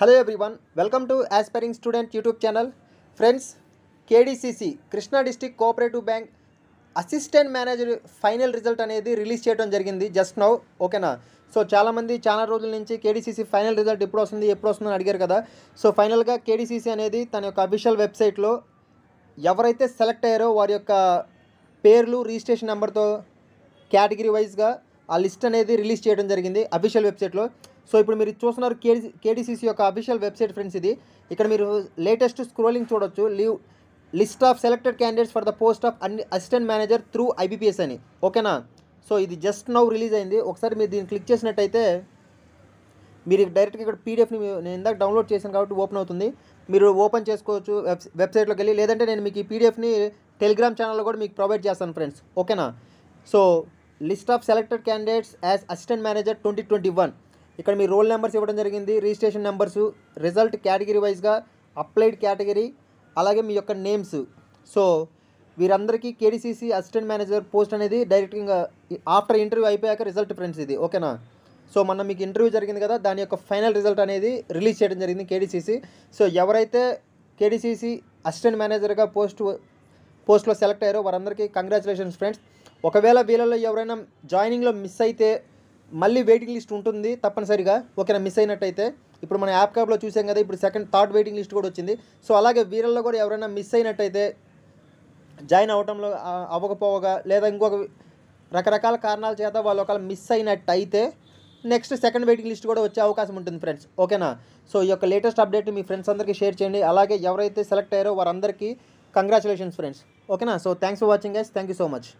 hello everyone welcome to aspiring student YouTube channel friends KDCC Krishna district cooperative bank assistant manager final result అనేది release చేయడం జరిగింది just now ఓకేనా so చాలామంది చాలా రోజుల నుంచి కేడీసీసీ ఫైనల్ రిజల్ట్ ఎప్పుడు వస్తుంది ఎప్పుడు వస్తుందని అడిగారు కదా సో ఫైనల్గా కేడీసీసీ అనేది తన యొక్క అఫీషియల్ వెబ్సైట్లో ఎవరైతే సెలెక్ట్ అయ్యారో వారి యొక్క పేర్లు రిజిస్ట్రేషన్ నెంబర్తో కేటగిరీ వైజ్గా ఆ లిస్ట్ అనేది రిలీజ్ చేయడం జరిగింది అఫీషియల్ వెబ్సైట్లో సో ఇప్పుడు మీరు చూస్తున్నారు కేడీ కేడీసీసీ యొక్క అఫీషియల్ వెబ్సైట్ ఫ్రెండ్స్ ఇది ఇక్కడ మీరు లేటెస్ట్ స్క్రోలింగ్ చూడొచ్చు leave list of selected candidates for the post of assistant manager through IBPS అని ఓకేనా సో ఇది జస్ట్ నౌ రిలీజ్ అయింది ఒకసారి మీరు దీన్ని క్లిక్ చేసినట్టయితే మీరు డైరెక్ట్గా ఇక్కడ పీడిఎఫ్ని నేను ఇందాక డౌన్లోడ్ చేశాను కాబట్టి ఓపెన్ అవుతుంది మీరు ఓపెన్ చేసుకోవచ్చు వెబ్ వెబ్సైట్లోకి వెళ్ళి లేదంటే నేను మీకు ఈ పీడిఎఫ్ని టెలిగ్రామ్ ఛానల్లో కూడా మీకు ప్రొవైడ్ చేస్తాను ఫ్రెండ్స్ ఓకేనా so list of selected candidates as assistant manager twenty twenty one ఇక్కడ మీ రోల్ నెంబర్స్ ఇవ్వడం జరిగింది రిజిస్ట్రేషన్ నెంబర్స్ రిజల్ట్ కేటగిరీ వైజ్గా అప్లైడ్ కేటగిరీ అలాగే మీ యొక్క నేమ్స్ సో వీరందరికీ కేడీసీసీ అసిస్టెంట్ మేనేజర్ పోస్ట్ అనేది డైరెక్ట్గా ఆఫ్టర్ ఇంటర్వ్యూ అయిపోయాక రిజల్ట్ ఫ్రెండ్స్ ఇది ఓకేనా సో మొన్న మీకు ఇంటర్వ్యూ జరిగింది కదా దాని యొక్క ఫైనల్ రిజల్ట్ అనేది రిలీజ్ చేయడం జరిగింది కేడీసీసీ సో ఎవరైతే కేడీసీసీ అసిస్టెంట్ మేనేజర్గా పోస్ట్ పోస్ట్లో సెలెక్ట్ అయ్యారో వారందరికీ కంగ్రాచులేషన్స్ ఫ్రెండ్స్ ఒకవేళ వీళ్ళలో ఎవరైనా జాయినింగ్లో మిస్ అయితే మళ్ళీ వెయిటింగ్ లిస్ట్ ఉంటుంది తప్పనిసరిగా ఓకేనా మిస్ అయినట్టయితే ఇప్పుడు మన యాప్ క్యాప్లో చూసాం కదా ఇప్పుడు సెకండ్ థర్డ్ వెయిటింగ్ లిస్ట్ కూడా వచ్చింది సో అలాగే వీరల్లో కూడా ఎవరైనా మిస్ అయినట్టయితే జాయిన్ అవ్వడంలో అవ్వకపోవగా లేదా ఇంకొక రకరకాల కారణాల చేత వాళ్ళు ఒకవేళ మిస్ అయినట్టయితే నెక్స్ట్ సెకండ్ వెయిటింగ్ లిస్ట్ కూడా వచ్చే అవకాశం ఉంటుంది ఫ్రెండ్స్ ఓకేనా సో ఈ యొక్క లేటెస్ట్ అప్డేట్ మీ ఫ్రెండ్స్ అందరికీ షేర్ చేయండి అలాగే ఎవరైతే సెలెక్ట్ అయ్యారో వారందరికీ కంగ్రాచులేషన్స్ ఫ్రెండ్స్ ఓకేనా so thanks for watching guys thank you so much